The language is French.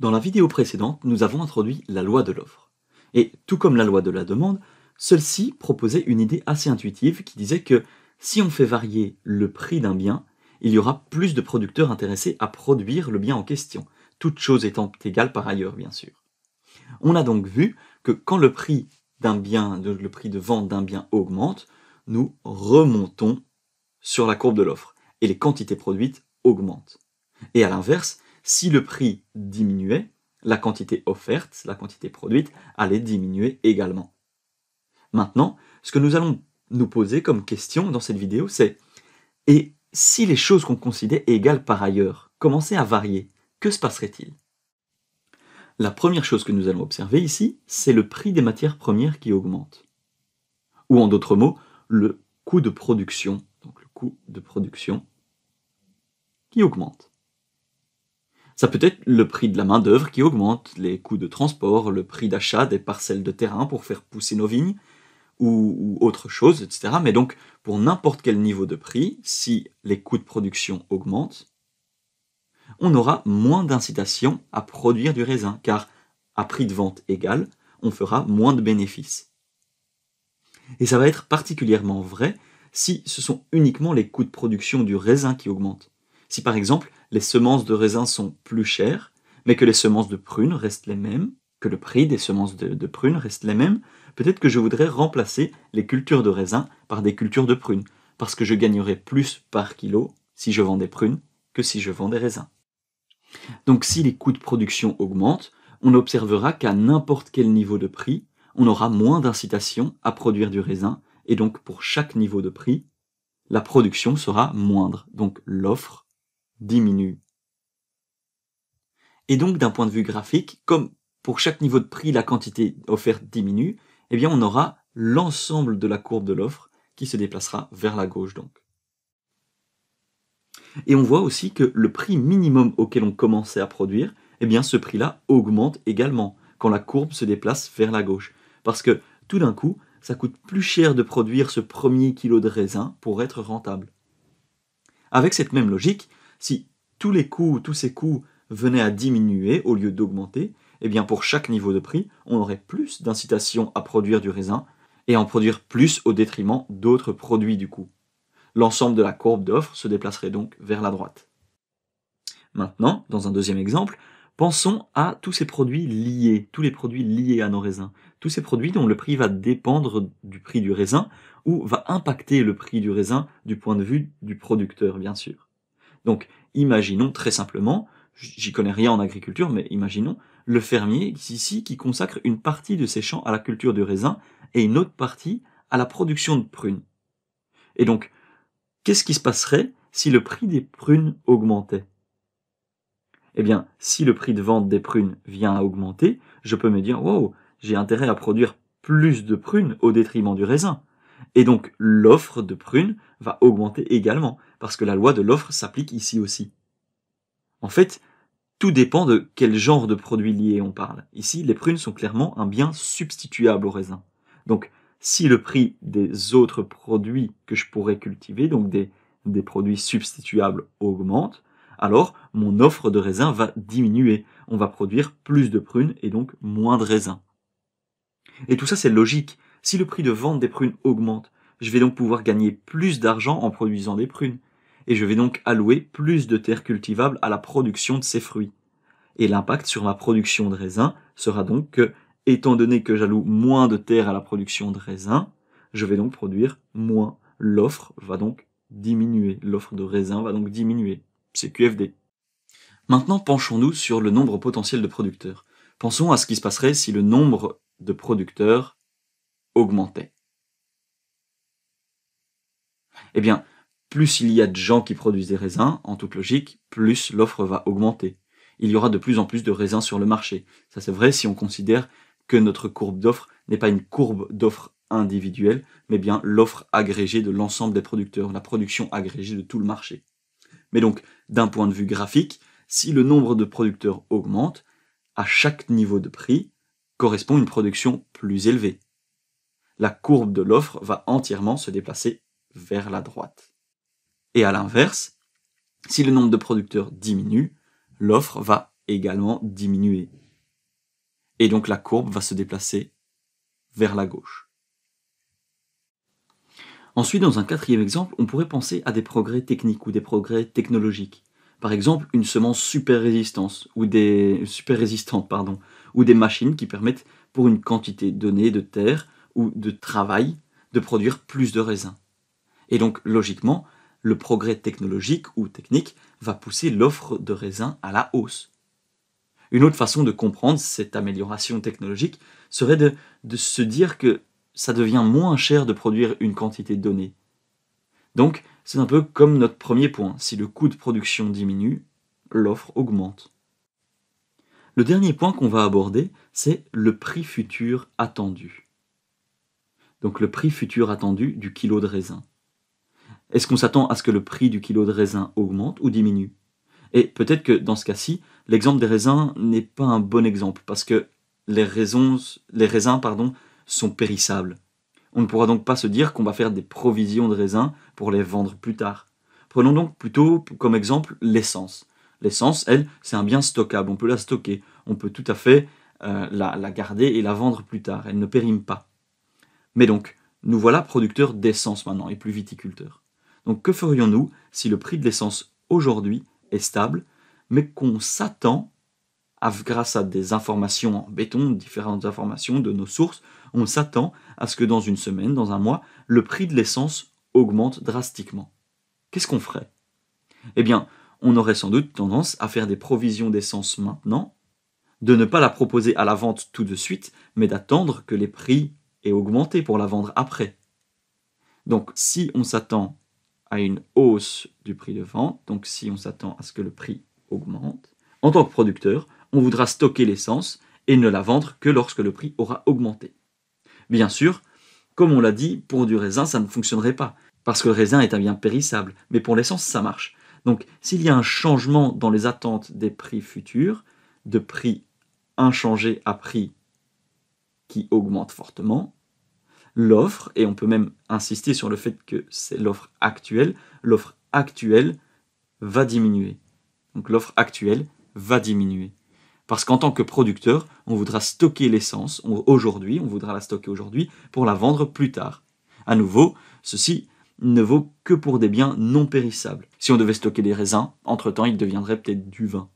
Dans la vidéo précédente, nous avons introduit la loi de l'offre. Et tout comme la loi de la demande, celle-ci proposait une idée assez intuitive qui disait que si on fait varier le prix d'un bien, il y aura plus de producteurs intéressés à produire le bien en question, toutes choses étant égales par ailleurs bien sûr. On a donc vu que quand le prix d'un bien, le prix de vente d'un bien augmente, nous remontons sur la courbe de l'offre et les quantités produites augmentent. Et à l'inverse, si le prix diminuait, la quantité offerte, la quantité produite, allait diminuer également. Maintenant, ce que nous allons nous poser comme question dans cette vidéo, c'est et si les choses qu'on considère égales par ailleurs commençaient à varier, que se passerait-il La première chose que nous allons observer ici, c'est le prix des matières premières qui augmente. Ou en d'autres mots, le coût de production, donc le coût de production qui augmente. Ça peut être le prix de la main-d'œuvre qui augmente, les coûts de transport, le prix d'achat des parcelles de terrain pour faire pousser nos vignes, ou, autre chose, etc. Mais donc, pour n'importe quel niveau de prix, si les coûts de production augmentent, on aura moins d'incitation à produire du raisin, car à prix de vente égal, on fera moins de bénéfices. Et ça va être particulièrement vrai si ce sont uniquement les coûts de production du raisin qui augmentent. Si par exemple les semences de raisin sont plus chères, mais que les semences de prunes restent les mêmes, que le prix des semences de, prunes reste les mêmes, peut-être que je voudrais remplacer les cultures de raisin par des cultures de prunes, parce que je gagnerais plus par kilo si je vends des prunes que si je vends des raisins. Donc si les coûts de production augmentent, on observera qu'à n'importe quel niveau de prix, on aura moins d'incitation à produire du raisin, et donc pour chaque niveau de prix, la production sera moindre, donc l'offre diminue. Et donc, d'un point de vue graphique, comme pour chaque niveau de prix, la quantité offerte diminue, eh bien, on aura l'ensemble de la courbe de l'offre qui se déplacera vers la gauche, donc. Et on voit aussi que le prix minimum auquel on commençait à produire, eh bien, ce prix-là augmente également quand la courbe se déplace vers la gauche. Parce que, tout d'un coup, ça coûte plus cher de produire ce premier kilo de raisin pour être rentable. Avec cette même logique, si tous les coûts, tous ces coûts venaient à diminuer au lieu d'augmenter, eh bien pour chaque niveau de prix, on aurait plus d'incitation à produire du raisin et à en produire plus au détriment d'autres produits du coup. L'ensemble de la courbe d'offre se déplacerait donc vers la droite. Maintenant, dans un deuxième exemple, pensons à tous ces produits liés, tous les produits liés à nos raisins, tous ces produits dont le prix va dépendre du prix du raisin ou va impacter le prix du raisin du point de vue du producteur bien sûr. Donc, imaginons très simplement, j'y connais rien en agriculture, mais imaginons le fermier ici qui consacre une partie de ses champs à la culture du raisin et une autre partie à la production de prunes. Et donc, qu'est-ce qui se passerait si le prix des prunes augmentait Eh bien, si le prix de vente des prunes vient à augmenter, je peux me dire, wow, j'ai intérêt à produire plus de prunes au détriment du raisin. Et donc l'offre de prunes va augmenter également, parce que la loi de l'offre s'applique ici aussi. En fait, tout dépend de quel genre de produit lié on parle. Ici, les prunes sont clairement un bien substituable au raisin. Donc, si le prix des autres produits que je pourrais cultiver, donc des, des produits substituables, augmente, alors mon offre de raisin va diminuer. On va produire plus de prunes et donc moins de raisins. Et tout ça, c'est logique. Si le prix de vente des prunes augmente, je vais donc pouvoir gagner plus d'argent en produisant des prunes, et je vais donc allouer plus de terres cultivables à la production de ces fruits. Et l'impact sur ma production de raisins sera donc que, étant donné que j'alloue moins de terres à la production de raisins, je vais donc produire moins. L'offre va donc diminuer, l'offre de raisins va donc diminuer. C'est QFD. Maintenant, penchons-nous sur le nombre potentiel de producteurs. Pensons à ce qui se passerait si le nombre de producteurs augmentait. Eh bien, plus il y a de gens qui produisent des raisins, en toute logique, plus l'offre va augmenter. Il y aura de plus en plus de raisins sur le marché. Ça c'est vrai si on considère que notre courbe d'offre n'est pas une courbe d'offre individuelle, mais bien l'offre agrégée de l'ensemble des producteurs, la production agrégée de tout le marché. Mais donc, d'un point de vue graphique, si le nombre de producteurs augmente, à chaque niveau de prix correspond une production plus élevée la courbe de l'offre va entièrement se déplacer vers la droite. Et à l'inverse, si le nombre de producteurs diminue, l'offre va également diminuer. Et donc la courbe va se déplacer vers la gauche. Ensuite, dans un quatrième exemple, on pourrait penser à des progrès techniques ou des progrès technologiques. Par exemple, une semence super ou des super résistante, pardon, ou des machines qui permettent pour une quantité donnée de terre ou de travail de produire plus de raisins. Et donc, logiquement, le progrès technologique ou technique va pousser l'offre de raisins à la hausse. Une autre façon de comprendre cette amélioration technologique serait de, de se dire que ça devient moins cher de produire une quantité donnée. Donc, c'est un peu comme notre premier point. Si le coût de production diminue, l'offre augmente. Le dernier point qu'on va aborder, c'est le prix futur attendu donc le prix futur attendu du kilo de raisin. Est-ce qu'on s'attend à ce que le prix du kilo de raisin augmente ou diminue Et peut-être que dans ce cas-ci, l'exemple des raisins n'est pas un bon exemple, parce que les, les raisins pardon, sont périssables. On ne pourra donc pas se dire qu'on va faire des provisions de raisins pour les vendre plus tard. Prenons donc plutôt comme exemple l'essence. L'essence, elle, c'est un bien stockable, on peut la stocker, on peut tout à fait euh, la, la garder et la vendre plus tard, elle ne périme pas. Mais donc, nous voilà producteurs d'essence maintenant et plus viticulteurs. Donc que ferions-nous si le prix de l'essence aujourd'hui est stable, mais qu'on s'attend, grâce à des informations en béton, différentes informations de nos sources, on s'attend à ce que dans une semaine, dans un mois, le prix de l'essence augmente drastiquement. Qu'est-ce qu'on ferait Eh bien, on aurait sans doute tendance à faire des provisions d'essence maintenant, de ne pas la proposer à la vente tout de suite, mais d'attendre que les prix et augmenter pour la vendre après. Donc si on s'attend à une hausse du prix de vente, donc si on s'attend à ce que le prix augmente, en tant que producteur, on voudra stocker l'essence et ne la vendre que lorsque le prix aura augmenté. Bien sûr, comme on l'a dit, pour du raisin, ça ne fonctionnerait pas, parce que le raisin est un bien périssable, mais pour l'essence, ça marche. Donc s'il y a un changement dans les attentes des prix futurs, de prix inchangé à prix qui augmente fortement, l'offre, et on peut même insister sur le fait que c'est l'offre actuelle, l'offre actuelle va diminuer. Donc l'offre actuelle va diminuer. Parce qu'en tant que producteur, on voudra stocker l'essence aujourd'hui, on voudra la stocker aujourd'hui pour la vendre plus tard. À nouveau, ceci ne vaut que pour des biens non périssables. Si on devait stocker des raisins, entre-temps, ils deviendraient peut-être du vin.